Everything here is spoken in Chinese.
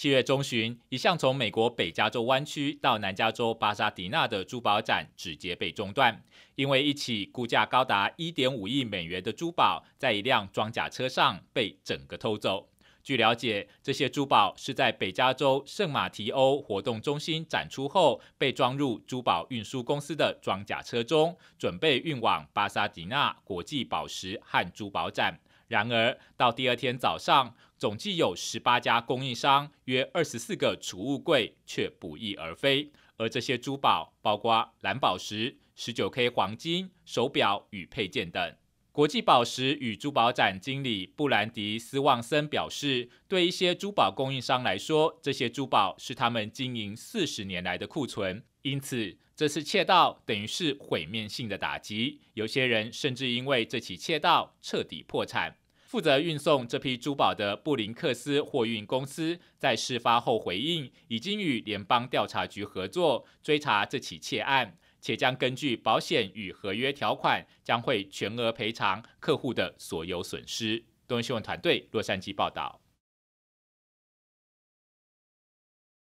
七月中旬，一项从美国北加州湾区到南加州巴沙迪纳的珠宝展直接被中断，因为一起估价高达1.5亿美元的珠宝在一辆装甲车上被整个偷走。据了解，这些珠宝是在北加州圣马提欧活动中心展出后，被装入珠宝运输公司的装甲车中，准备运往巴沙迪纳国际宝石和珠宝展。然而，到第二天早上，总计有十八家供应商、约二十四个储物柜却不翼而飞，而这些珠宝包括蓝宝石、十九 K 黄金、手表与配件等。国际宝石与珠宝展经理布兰迪斯旺森表示，对一些珠宝供应商来说，这些珠宝是他们经营四十年来的库存，因此这次窃盗等于是毁灭性的打击。有些人甚至因为这起窃盗彻底破产。负责运送这批珠宝的布林克斯货运公司在事发后回应，已经与联邦调查局合作追查这起窃案。且将根据保险与合约条款，将会全额赔偿客户的所有损失。东森新闻团队洛杉矶报道。